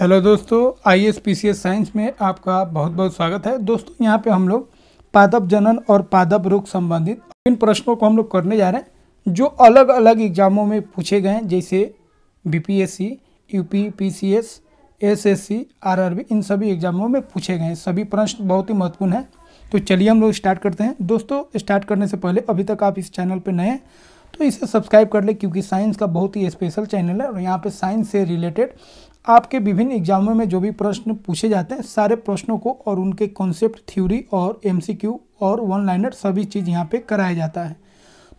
hello दोस्तों I S P C S science में आपका बहुत बहुत स्वागत है दोस्तों यहाँ पे हम लोग पादप जनन और पादप रोग संबंधित इन प्रश्नों को हम लोग करने जा रहे हैं जो अलग अलग एग्जामों में पूछे गए हैं जैसे B P S C U P P C S S S C R R B इन सभी एग्जामों में पूछे गए हैं सभी प्रश्न बहुत ही महत्वपूर्ण हैं तो चलिए हम लोग स्टार्ट करते हैं दोस्तों स्टार्ट करने से पहले अभी तक आप इस चैनल पर नए हैं तो इसे सब्सक्राइब कर ले क्योंकि साइंस का बहुत ही स्पेशल चैनल है और यहाँ पे साइंस से रिलेटेड आपके विभिन्न एग्जामों में जो भी प्रश्न पूछे जाते हैं सारे प्रश्नों को और उनके कॉन्सेप्ट थ्योरी और एमसीक्यू और वन लाइनर सभी चीज़ यहाँ पे कराया जाता है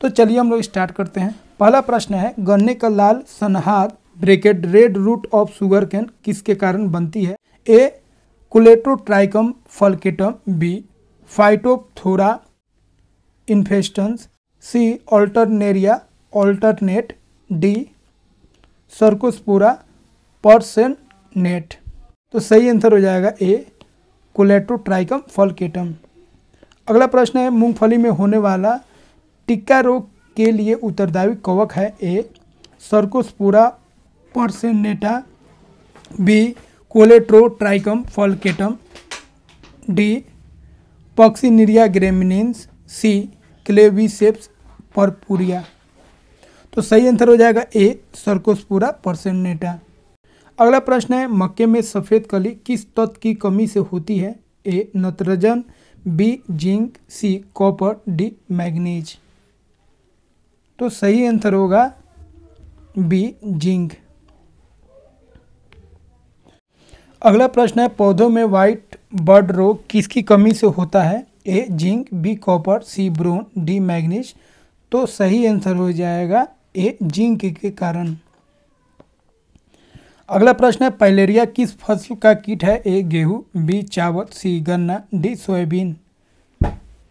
तो चलिए हम लोग स्टार्ट करते हैं पहला प्रश्न है गन्ने का लाल सनहाद bracket red root of sugar cane किसके कारण बनती है A Colletotrichum falcatum B Phytophthora infestans C Alternaria alternata D Cercospora personata तो सही आंसर हो जाएगा ए कोलेट्रोट्राइकम फलकेटम अगला प्रश्न है मूंगफली में होने वाला टिक्का रोग के लिए उत्तरदायी कवक है A Cercospora personata B Colletotrichum falcatum D Puccinia graminis C Claviceps purpurea तो सही आंसर हो जाएगा ए सर्कोसपुरा परसेनेटा अगला प्रश्न है मक्के में सफ़ेद कली किस तत्व की कमी से होती है ए नत्रजन B zinc C copper D manganese तो सही आंसर होगा बी जिंक अगला प्रश्न है पौधों में वाइट बर्ड रोग किसकी कमी से होता है A zinc B copper C boron D manganese तो सही आंसर हो जाएगा ए जिंक के कारण अगला प्रश्न है पैलेरिया किस फसल का कीट है ए गेहूं बी चावल सी गन्ना डी सोयाबीन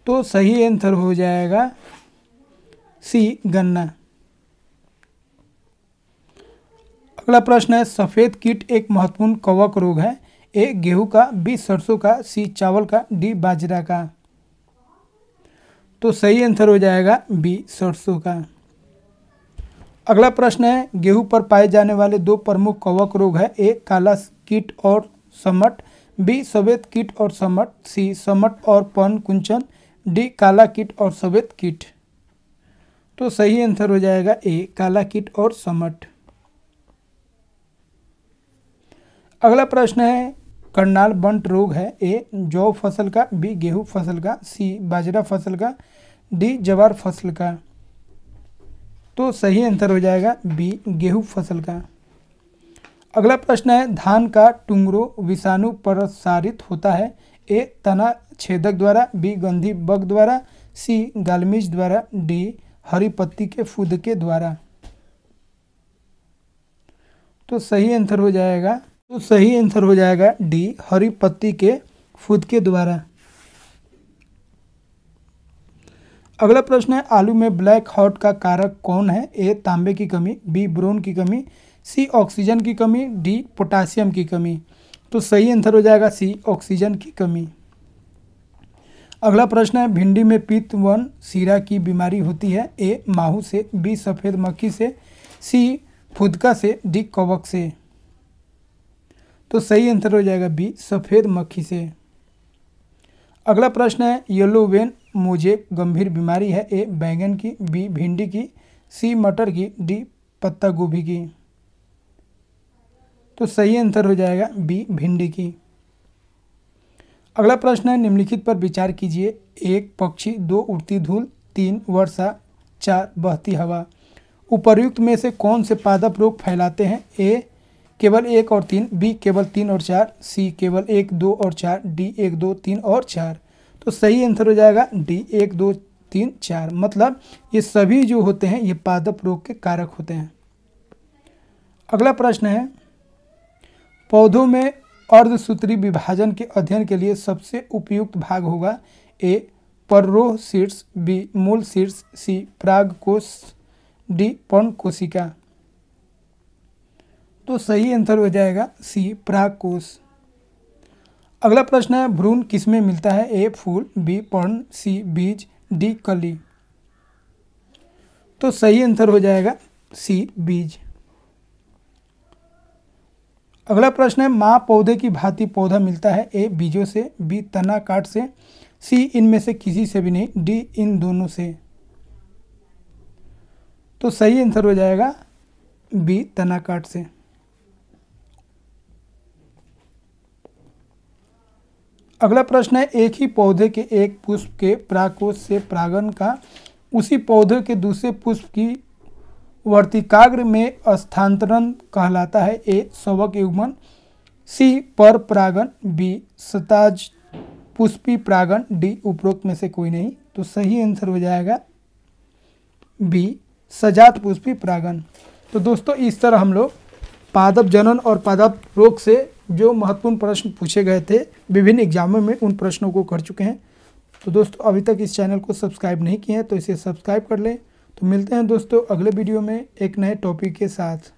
तो सही आंसर हो जाएगा सी गन्ना अगला प्रश्न है सफ़ेद कीट एक महत्वपूर्ण कवक रोग है ए गेहूं का बी सरसों का सी चावल का डी बाजरा का तो सही आंसर हो जाएगा बी सरसों का अगला प्रश्न है गेहूं पर पाए जाने वाले दो प्रमुख कवक रोग है ए काला कीट और समट बी सफेद कीट और समट सी समट और पन कुंचन डी काला कीट और सफेद कीट तो सही आंसर हो जाएगा ए काला कीट और समट अगला प्रश्न है करनाल बंट रोग है ए जौ फसल का बी गेहूं फसल का सी बाजरा फसल का डी जवार फसल का तो सही आंसर हो जाएगा बी गेहूं फसल का अगला प्रश्न है धान का टुंगरो विषाणु प्रसारित होता है ए तना छेदक द्वारा बी गंधी बग द्वारा सी गालमिज द्वारा डी हरी पत्ती के फूद के द्वारा तो सही आंसर हो जाएगा तो सही आंसर हो जाएगा डी हरी पत्ती के फूद के द्वारा अगला प्रश्न है आलू में ब्लैक हॉट का कारक कौन है ए तांबे की कमी बी ब्रोन की कमी सी ऑक्सीजन की कमी डी पोटासियम की कमी तो सही आंसर हो जाएगा सी ऑक्सीजन की कमी अगला प्रश्न है भिंडी में पित्त वन सीरा की बीमारी होती है ए माहू से बी सफ़ेद मक्खी से सी फुदका से डी कवक से तो सही आंसर हो जाएगा बी सफ़ेद मक्खी से अगला प्रश्न है येलो वेन मुझे गंभीर बीमारी है ए बैंगन की बी भिंडी की सी मटर की डी पत्ता गोभी की तो सही आंसर हो जाएगा बी भिंडी की अगला प्रश्न है निम्नलिखित पर विचार कीजिए एक पक्षी दो उड़ती धूल तीन वर्षा चार बहती हवा उपर्युक्त में से कौन से पादप रोग फैलाते हैं ए केवल एक और तीन बी केवल तीन और चार सी केवल एक दो और चार डी एक दो तीन और चार तो सही आंसर हो जाएगा डी एक दो तीन चार मतलब ये सभी जो होते हैं ये पादप रोग के कारक होते हैं अगला प्रश्न है पौधों में अर्धसूत्री विभाजन के अध्ययन के लिए सबसे उपयुक्त भाग होगा ए पररोह शीर्ष बी मूल शीर्ष सी प्राग कोष डी पर्ण कोशिका तो सही आंसर हो जाएगा सी प्राग कोश अगला प्रश्न है भ्रूण किसमें मिलता है ए फूल बी पर्ण सी बीज डी कली तो सही आंसर हो जाएगा सी बीज अगला प्रश्न है माँ पौधे की भांति पौधा मिलता है ए बीजों से बी तना काट से सी इनमें से किसी से भी नहीं डी इन दोनों से तो सही आंसर हो जाएगा बी तना काट से अगला प्रश्न है एक ही पौधे के एक पुष्प के प्राकोष से प्रागण का उसी पौधे के दूसरे पुष्प की वर्तिकाग्र में स्थानांतरण कहलाता है ए सवक युग्मन सी पर प्रागण बी सताज पुष्पी प्रागण डी उपरोक्त में से कोई नहीं तो सही आंसर हो जाएगा बी सजात पुष्पी प्रागण तो दोस्तों इस तरह हम लोग पादप जनन और पादप रोग से जो महत्वपूर्ण प्रश्न पूछे गए थे विभिन्न एग्जामों में उन प्रश्नों को कर चुके हैं तो दोस्तों अभी तक इस चैनल को सब्सक्राइब नहीं किए हैं तो इसे सब्सक्राइब कर लें तो मिलते हैं दोस्तों अगले वीडियो में एक नए टॉपिक के साथ